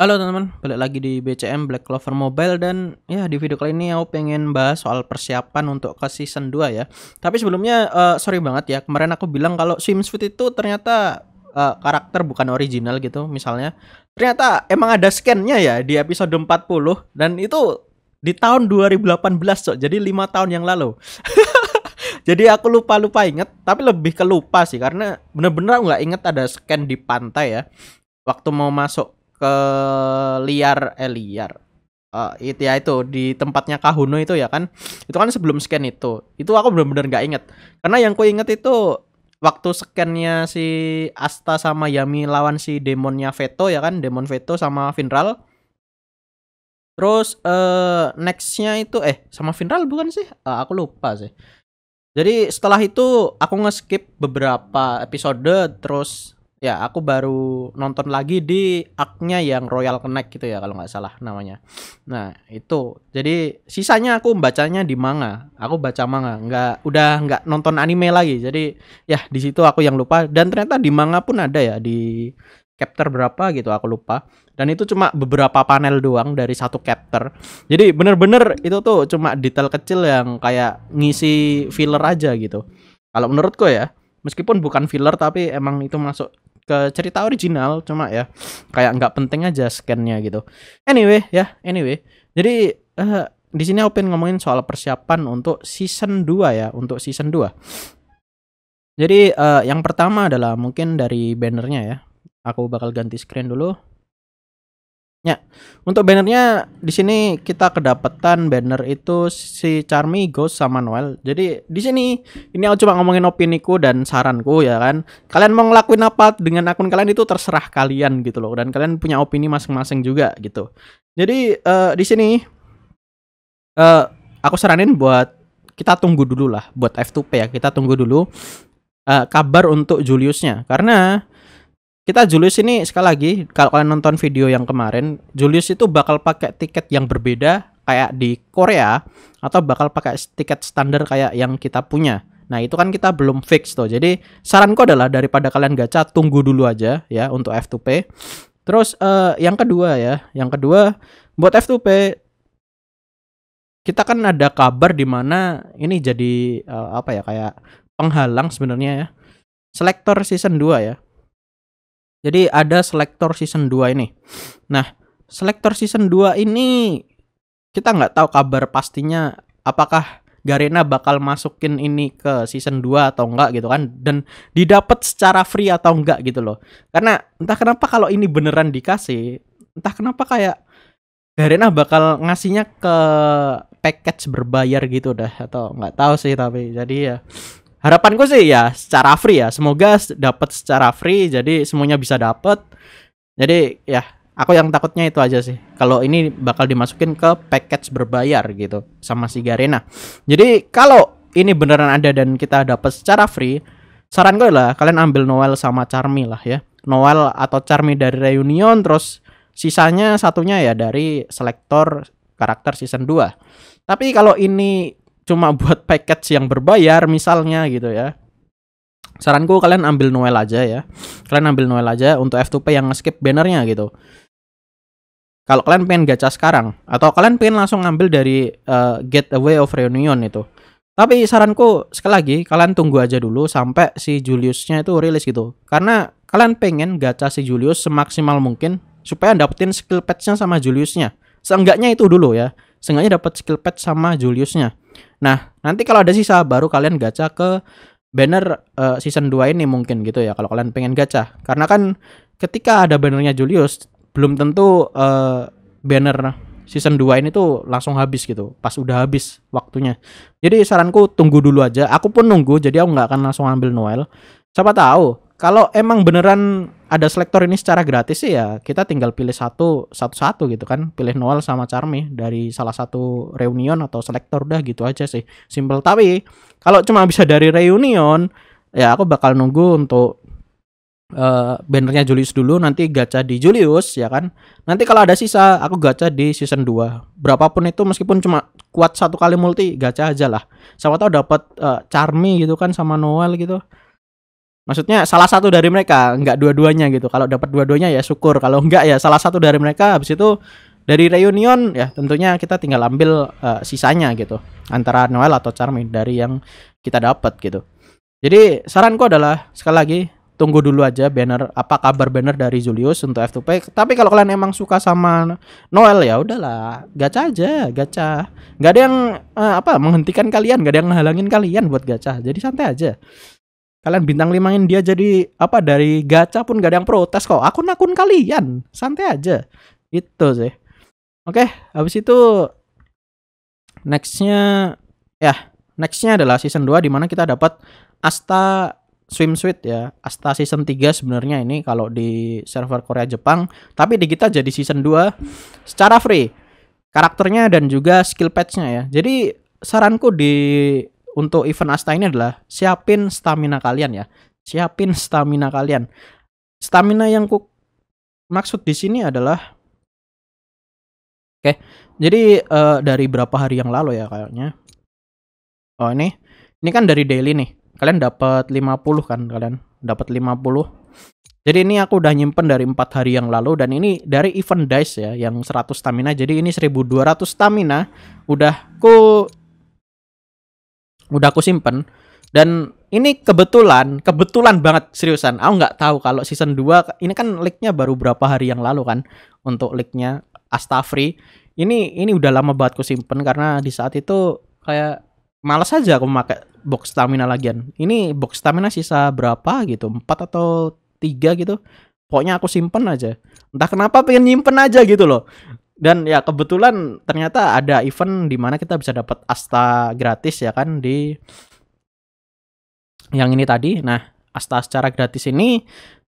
Halo teman-teman, balik lagi di BCM Black Clover Mobile dan ya di video kali ini aku pengen bahas soal persiapan untuk ke season 2 ya. Tapi sebelumnya uh, sorry banget ya, kemarin aku bilang kalau swimsuit itu ternyata uh, karakter bukan original gitu misalnya. Ternyata emang ada scan-nya ya di episode 40 dan itu di tahun 2018 so, jadi lima tahun yang lalu. jadi aku lupa-lupa inget, tapi lebih ke lupa sih karena bener-bener nggak -bener inget ada scan di pantai ya. Waktu mau masuk ke liar eh liar uh, eh, itu ya itu di tempatnya Kahuno itu ya kan itu kan sebelum scan itu itu aku benar-benar nggak inget karena yang ku inget itu waktu scannya si Asta sama Yami lawan si demonnya Veto ya kan demon Veto sama Vinral terus uh, nextnya itu eh sama Vinral bukan sih uh, aku lupa sih jadi setelah itu aku nge-skip beberapa episode terus Ya, aku baru nonton lagi di aknya yang Royal Connect gitu ya kalau nggak salah namanya. Nah itu, jadi sisanya aku bacanya di manga. Aku baca manga, nggak udah nggak nonton anime lagi. Jadi ya di situ aku yang lupa. Dan ternyata di manga pun ada ya di chapter berapa gitu aku lupa. Dan itu cuma beberapa panel doang dari satu chapter. Jadi bener-bener itu tuh cuma detail kecil yang kayak ngisi filler aja gitu. Kalau menurutku ya, meskipun bukan filler tapi emang itu masuk ke cerita original cuma ya kayak nggak penting aja scannya gitu anyway ya anyway jadi uh, di sini aku pengen ngomongin soal persiapan untuk season 2 ya untuk season 2 jadi uh, yang pertama adalah mungkin dari bannernya ya aku bakal ganti screen dulu Ya, untuk bannernya di sini kita kedapetan banner itu si Charmy Ghost sama Noel. Jadi di sini ini aku cuma ngomongin opini ku dan saranku ya kan. Kalian mau ngelakuin apa dengan akun kalian itu terserah kalian gitu loh. Dan kalian punya opini masing-masing juga gitu. Jadi uh, di sini uh, aku saranin buat kita tunggu dulu lah buat F2P ya. Kita tunggu dulu uh, kabar untuk Juliusnya karena kita Julius ini sekali lagi kalau kalian nonton video yang kemarin Julius itu bakal pakai tiket yang berbeda kayak di Korea atau bakal pakai tiket standar kayak yang kita punya Nah itu kan kita belum fix tuh. Jadi saranku adalah daripada kalian gacha tunggu dulu aja ya untuk F2P. Terus uh, yang kedua ya, yang kedua buat F2P kita kan ada kabar di mana ini jadi uh, apa ya kayak penghalang sebenarnya ya. Selektor season 2 ya. Jadi ada Selector Season 2 ini. Nah, Selector Season 2 ini kita nggak tahu kabar pastinya apakah Garena bakal masukin ini ke season 2 atau enggak gitu kan dan didapat secara free atau enggak gitu loh. Karena entah kenapa kalau ini beneran dikasih, entah kenapa kayak Garena bakal ngasihnya ke package berbayar gitu dah atau nggak tahu sih tapi jadi ya harapanku sih ya secara free ya semoga dapat secara free jadi semuanya bisa dapat jadi ya aku yang takutnya itu aja sih kalau ini bakal dimasukin ke package berbayar gitu sama si Garena jadi kalau ini beneran ada dan kita dapat secara free saran gue lah kalian ambil Noel sama Charmy lah ya Noel atau Charmy dari Reunion terus sisanya satunya ya dari selektor karakter season 2 tapi kalau ini cuma buat package yang berbayar misalnya gitu ya saranku kalian ambil Noel aja ya kalian ambil Noel aja untuk F2P yang skip bannernya gitu kalau kalian pengen gacha sekarang atau kalian pengen langsung ngambil dari uh, Gateway of Reunion itu tapi saranku sekali lagi kalian tunggu aja dulu sampai si Juliusnya itu rilis gitu karena kalian pengen gacha si Julius semaksimal mungkin supaya dapetin skill patchnya sama Juliusnya seenggaknya itu dulu ya seenggaknya dapat skill patch sama Juliusnya Nah, nanti kalau ada sisa baru kalian gacha ke banner uh, season 2 ini mungkin gitu ya kalau kalian pengen gacha. Karena kan ketika ada bannernya Julius belum tentu uh, banner season 2 ini tuh langsung habis gitu. Pas udah habis waktunya. Jadi saranku tunggu dulu aja. Aku pun nunggu jadi aku nggak akan langsung ambil Noel. Siapa tahu kalau emang beneran ada selektor ini secara gratis sih ya kita tinggal pilih satu satu satu gitu kan pilih Noel sama Charmy dari salah satu reunion atau selektor udah gitu aja sih simple tapi kalau cuma bisa dari reunion ya aku bakal nunggu untuk uh, bannernya Julius dulu nanti gacha di Julius ya kan nanti kalau ada sisa aku gacha di season 2 berapapun itu meskipun cuma kuat satu kali multi gacha aja lah siapa tahu dapat uh, Charmy gitu kan sama Noel gitu Maksudnya salah satu dari mereka, nggak dua-duanya gitu. Kalau dapat dua-duanya ya syukur. Kalau nggak ya salah satu dari mereka. Habis itu dari reunion ya tentunya kita tinggal ambil uh, sisanya gitu. Antara Noel atau Charmin dari yang kita dapat gitu. Jadi saranku adalah sekali lagi tunggu dulu aja banner apa kabar banner dari Julius untuk F2P. Tapi kalau kalian emang suka sama Noel ya udahlah, gacha aja, gacha. Gak ada yang eh, apa menghentikan kalian, gak ada yang menghalangin kalian buat gacha. Jadi santai aja. Kalian bintang limain dia jadi apa dari gacha pun gak ada yang protes kok. Akun-akun kalian, santai aja. Itu sih. Oke, habis itu nextnya ya nextnya adalah season 2 dimana kita dapat Asta swimsuit ya Asta season 3 sebenarnya ini kalau di server Korea Jepang tapi di kita jadi season 2 secara free karakternya dan juga skill patchnya ya jadi saranku di untuk event Asta ini adalah siapin stamina kalian ya. Siapin stamina kalian. Stamina yang ku maksud di sini adalah Oke, okay. jadi uh, dari berapa hari yang lalu ya kayaknya. Oh ini, ini kan dari daily nih. Kalian dapat 50 kan kalian, dapat 50. Jadi ini aku udah nyimpen dari empat hari yang lalu dan ini dari event dice ya yang 100 stamina. Jadi ini 1200 stamina udah ku udah aku simpen dan ini kebetulan kebetulan banget seriusan aku nggak tahu kalau season 2 ini kan leaknya baru berapa hari yang lalu kan untuk leaknya Astafri ini ini udah lama banget aku simpen karena di saat itu kayak malas aja aku pakai box stamina lagian ini box stamina sisa berapa gitu empat atau tiga gitu pokoknya aku simpen aja entah kenapa pengen nyimpen aja gitu loh dan ya kebetulan ternyata ada event di mana kita bisa dapat asta gratis ya kan di yang ini tadi. Nah, asta secara gratis ini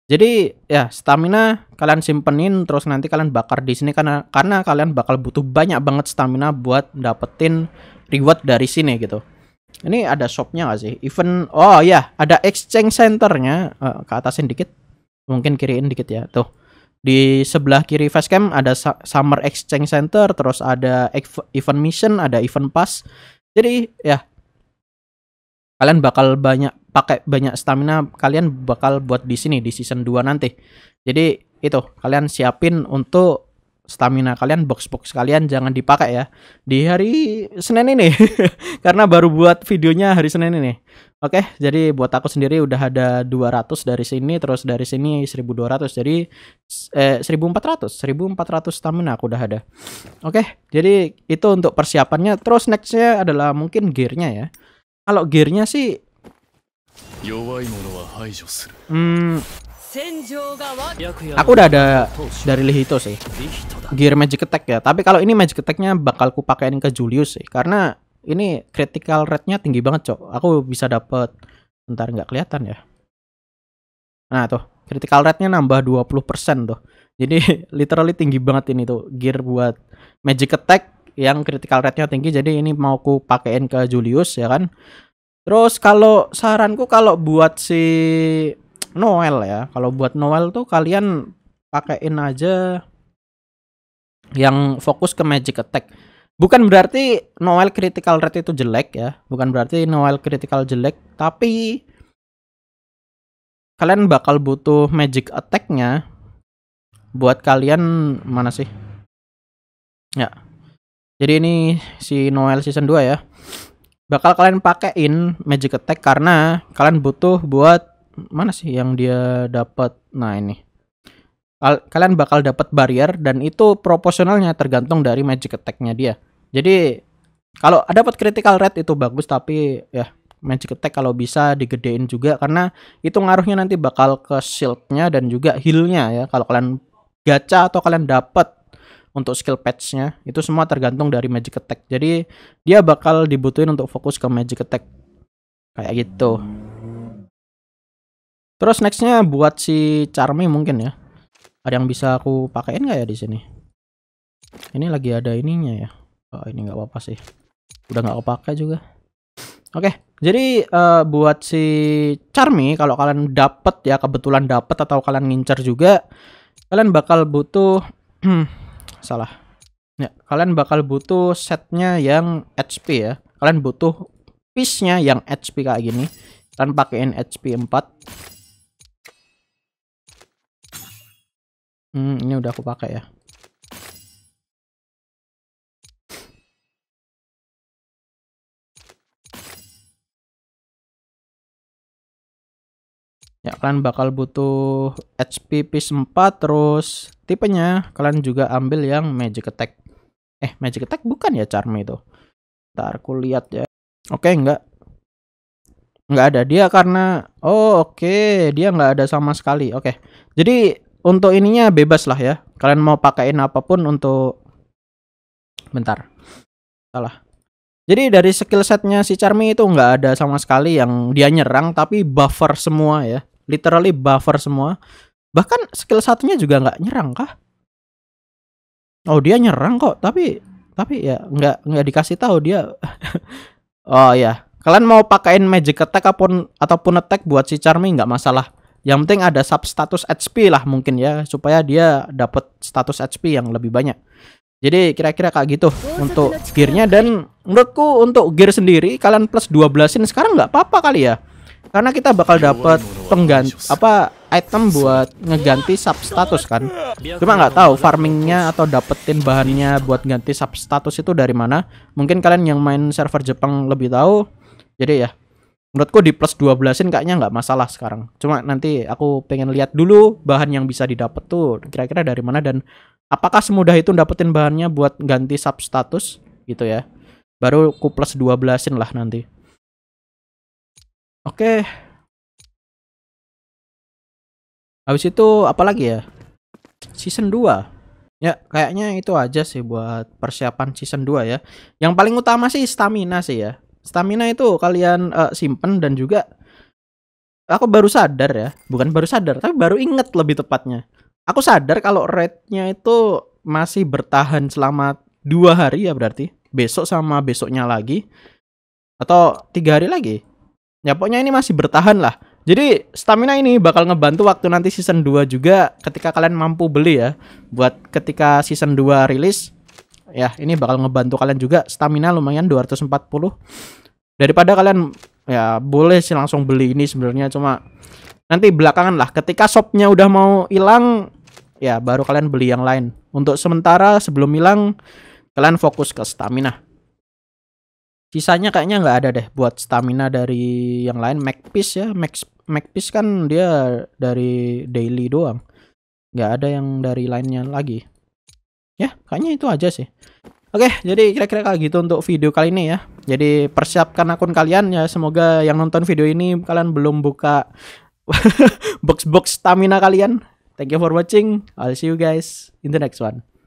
jadi ya stamina kalian simpenin terus nanti kalian bakar di sini karena karena kalian bakal butuh banyak banget stamina buat dapetin reward dari sini gitu. Ini ada shopnya gak sih? Event oh ya ada exchange centernya uh, ke atasin dikit mungkin kiriin dikit ya tuh di sebelah kiri Facecam ada Summer Exchange Center, terus ada event mission, ada event pass. Jadi ya kalian bakal banyak pakai banyak stamina kalian bakal buat di sini di season 2 nanti. Jadi itu kalian siapin untuk stamina kalian box box kalian jangan dipakai ya di hari Senin ini karena baru buat videonya hari Senin ini. Oke, okay, jadi buat aku sendiri udah ada 200 dari sini, terus dari sini 1200, jadi eh, 1400, 1400 stamina aku udah ada. Oke, okay, jadi itu untuk persiapannya. Terus nextnya adalah mungkin gearnya ya. Kalau gearnya sih, hmm, aku udah ada dari Lihito sih, gear magic attack ya. Tapi kalau ini magic attacknya bakal ku ke Julius sih, karena ini critical rate-nya tinggi banget, Cok. Aku bisa dapat ntar nggak kelihatan ya. Nah, tuh, critical rate-nya nambah 20% tuh. Jadi literally tinggi banget ini tuh gear buat magic attack yang critical rate-nya tinggi. Jadi ini mau ku pakein ke Julius ya kan. Terus kalau saranku kalau buat si Noel ya, kalau buat Noel tuh kalian pakein aja yang fokus ke magic attack Bukan berarti Noel critical rate itu jelek ya. Bukan berarti Noel critical jelek, tapi kalian bakal butuh magic attack-nya buat kalian mana sih? Ya. Jadi ini si Noel season 2 ya. Bakal kalian pakein magic attack karena kalian butuh buat mana sih yang dia dapat? Nah, ini kalian bakal dapat barrier dan itu proporsionalnya tergantung dari magic attack-nya dia. Jadi kalau dapat critical rate itu bagus tapi ya magic attack kalau bisa digedein juga karena itu ngaruhnya nanti bakal ke shieldnya dan juga healnya ya kalau kalian gacha atau kalian dapat untuk skill patchnya itu semua tergantung dari magic attack jadi dia bakal dibutuhin untuk fokus ke magic attack kayak gitu terus nextnya buat si charmy mungkin ya ada yang bisa aku pakaiin nggak ya di sini ini lagi ada ininya ya Oh, ini nggak apa-apa sih. Udah nggak kepake juga. Oke, okay, jadi uh, buat si Charmy kalau kalian dapet ya kebetulan dapet atau kalian ngincer juga, kalian bakal butuh salah. Ya, kalian bakal butuh setnya yang HP ya. Kalian butuh piece-nya yang HP kayak gini. Kalian pakein HP 4. Hmm, ini udah aku pakai ya. ya kalian bakal butuh HP p 4 terus tipenya kalian juga ambil yang magic attack eh magic attack bukan ya charm itu ntar aku lihat ya oke enggak enggak ada dia karena oh oke dia enggak ada sama sekali oke jadi untuk ininya bebas lah ya kalian mau pakaiin apapun untuk bentar salah jadi dari skill setnya si Charmy itu nggak ada sama sekali yang dia nyerang tapi buffer semua ya. Literally buffer semua. Bahkan skill satunya juga nggak nyerang kah? Oh dia nyerang kok tapi tapi ya nggak nggak dikasih tahu dia. oh ya kalian mau pakaiin magic attack ataupun attack buat si Charmy nggak masalah. Yang penting ada sub status HP lah mungkin ya supaya dia dapat status HP yang lebih banyak. Jadi kira-kira kayak gitu oh, untuk gearnya dan menurutku untuk gear sendiri kalian plus 12-in sekarang nggak apa-apa kali ya. Karena kita bakal dapat pengganti apa item buat ngeganti sub status kan. Cuma nggak tahu farmingnya atau dapetin bahannya buat ganti sub status itu dari mana. Mungkin kalian yang main server Jepang lebih tahu. Jadi ya menurutku di plus 12-in kayaknya nggak masalah sekarang. Cuma nanti aku pengen lihat dulu bahan yang bisa didapat tuh kira-kira dari mana dan apakah semudah itu dapetin bahannya buat ganti sub status gitu ya. Baru ku plus 12-in lah nanti. Oke. Habis itu apa lagi ya? Season 2. Ya, kayaknya itu aja sih buat persiapan season 2 ya. Yang paling utama sih stamina sih ya stamina itu kalian uh, simpen dan juga aku baru sadar ya, bukan baru sadar, tapi baru inget lebih tepatnya. Aku sadar kalau rate itu masih bertahan selama dua hari ya berarti besok sama besoknya lagi atau tiga hari lagi. Ya pokoknya ini masih bertahan lah. Jadi stamina ini bakal ngebantu waktu nanti season 2 juga ketika kalian mampu beli ya. Buat ketika season 2 rilis ya ini bakal ngebantu kalian juga stamina lumayan 240 daripada kalian ya boleh sih langsung beli ini sebenarnya cuma nanti belakangan lah ketika shopnya udah mau hilang ya baru kalian beli yang lain untuk sementara sebelum hilang kalian fokus ke stamina sisanya kayaknya nggak ada deh buat stamina dari yang lain piece ya Max piece kan dia dari daily doang nggak ada yang dari lainnya lagi ya kayaknya itu aja sih Oke, jadi kira-kira kayak gitu untuk video kali ini ya. Jadi persiapkan akun kalian ya. Semoga yang nonton video ini kalian belum buka box-box stamina kalian. Thank you for watching. I'll see you guys in the next one.